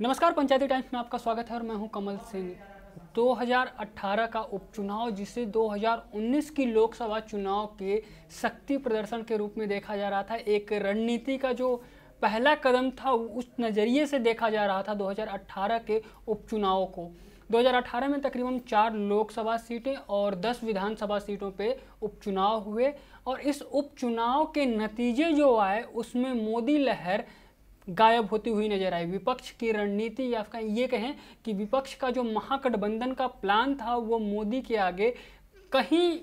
नमस्कार पंचायती टाइम्स में आपका स्वागत है और मैं हूं कमल सिंह 2018 का उपचुनाव जिसे 2019 की लोकसभा चुनाव के शक्ति प्रदर्शन के रूप में देखा जा रहा था एक रणनीति का जो पहला कदम था उस नज़रिए से देखा जा रहा था 2018 के उपचुनाव को 2018 में तकरीबन चार लोकसभा सीटें और 10 विधानसभा सीटों पे उपचुनाव हुए और इस उपचुनाव के नतीजे जो आए उसमें मोदी लहर गायब होती हुई नजर आई विपक्ष की रणनीति या फिर ये कहें कि विपक्ष का जो महागठबंधन का प्लान था वो मोदी के आगे कहीं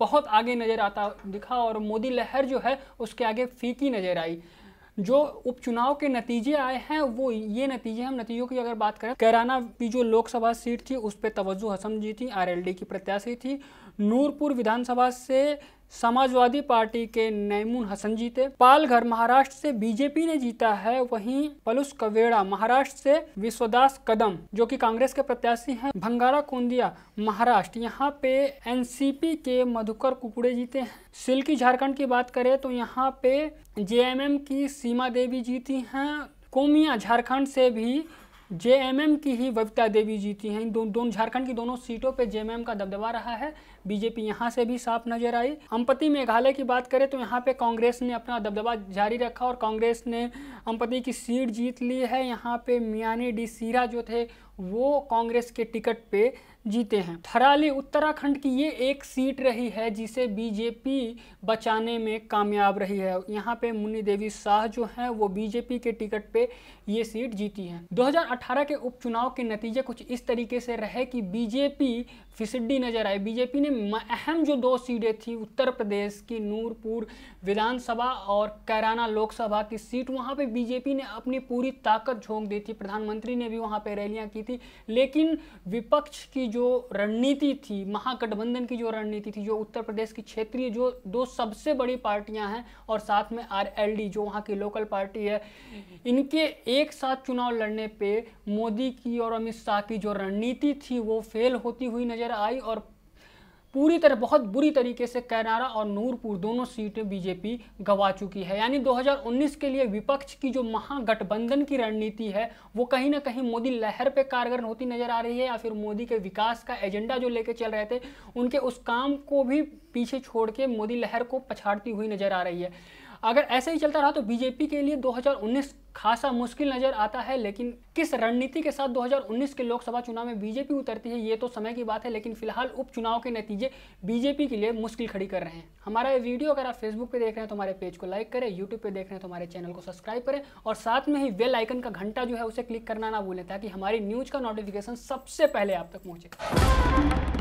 बहुत आगे नज़र आता दिखा और मोदी लहर जो है उसके आगे फीकी नज़र आई जो उपचुनाव के नतीजे आए हैं वो ये नतीजे हम नतीजों की अगर बात करें कैराना की जो लोकसभा सीट थी उस पर तवज्जो हसम जी थी आरएलडी की प्रत्याशी थी नूरपुर विधानसभा से समाजवादी पार्टी के नैमून हसन जीते पालघर महाराष्ट्र से बीजेपी ने जीता है वहीं पलुस कवेड़ा महाराष्ट्र से विश्वदास कदम जो कि कांग्रेस के प्रत्याशी हैं भंगारा कोंदिया महाराष्ट्र यहाँ पे एनसीपी के मधुकर कुकुड़े जीते हैं सिल्की झारखंड की बात करें तो यहाँ पे जेएमएम की सीमा देवी जीती हैं कोमिया झारखंड से भी जेएमएम की ही बबिता देवी जीती हैं दोनों झारखंड की दोनों सीटों पे जेएमएम का दबदबा रहा है बीजेपी यहाँ से भी साफ नजर आई अम्पति मेघालय की बात करें तो यहाँ पे कांग्रेस ने अपना दबदबा जारी रखा और कांग्रेस ने अम्पति की सीट जीत ली है यहाँ पे मियानी डी सीरा जो थे वो कांग्रेस के टिकट पे जीते हैं थराली उत्तराखंड की ये एक सीट रही है जिसे बीजेपी बचाने में कामयाब रही है यहाँ पे मुन्नी देवी शाह जो हैं वो बीजेपी के टिकट पे ये सीट जीती हैं 2018 के उपचुनाव के नतीजे कुछ इस तरीके से रहे कि बीजेपी फिसड्डी नजर आई बीजेपी ने अहम जो दो सीटें थी उत्तर प्रदेश की नूरपुर विधानसभा और कैराना लोकसभा की सीट वहाँ पर बीजेपी ने अपनी पूरी ताकत झोंक दी थी प्रधानमंत्री ने भी वहाँ पर रैलियाँ की थी लेकिन विपक्ष की जो रणनीति थी महागठबंधन की जो रणनीति थी जो उत्तर प्रदेश की क्षेत्रीय जो दो सबसे बड़ी पार्टियां हैं और साथ में आरएलडी जो वहाँ की लोकल पार्टी है इनके एक साथ चुनाव लड़ने पे मोदी की और अमित शाह की जो रणनीति थी वो फेल होती हुई नजर आई और पूरी तरह बहुत बुरी तरीके से कैनारा और नूरपुर दोनों सीटें बीजेपी गवा चुकी है यानी 2019 के लिए विपक्ष की जो महागठबंधन की रणनीति है वो कहीं ना कहीं मोदी लहर पे कारगर होती नजर आ रही है या फिर मोदी के विकास का एजेंडा जो लेके चल रहे थे उनके उस काम को भी पीछे छोड़ के मोदी लहर को पछाड़ती हुई नजर आ रही है अगर ऐसे ही चलता रहा तो बीजेपी के लिए 2019 खासा मुश्किल नज़र आता है लेकिन किस रणनीति के साथ 2019 के लोकसभा चुनाव में बीजेपी उतरती है ये तो समय की बात है लेकिन फिलहाल उपचुनाव के नतीजे बीजेपी के लिए मुश्किल खड़ी कर रहे हैं हमारा ये वीडियो अगर आप फेसबुक पे देख रहे हैं तो हमारे पेज को लाइक करें यूट्यूब पे देख रहे हैं तो हमारे चैनल को सब्सक्राइब करें और साथ में ही वेल आइकन का घंटा जो है उसे क्लिक करना ना भूलें ताकि हमारी न्यूज़ का नोटिफिकेशन सबसे पहले आप तक पहुँचे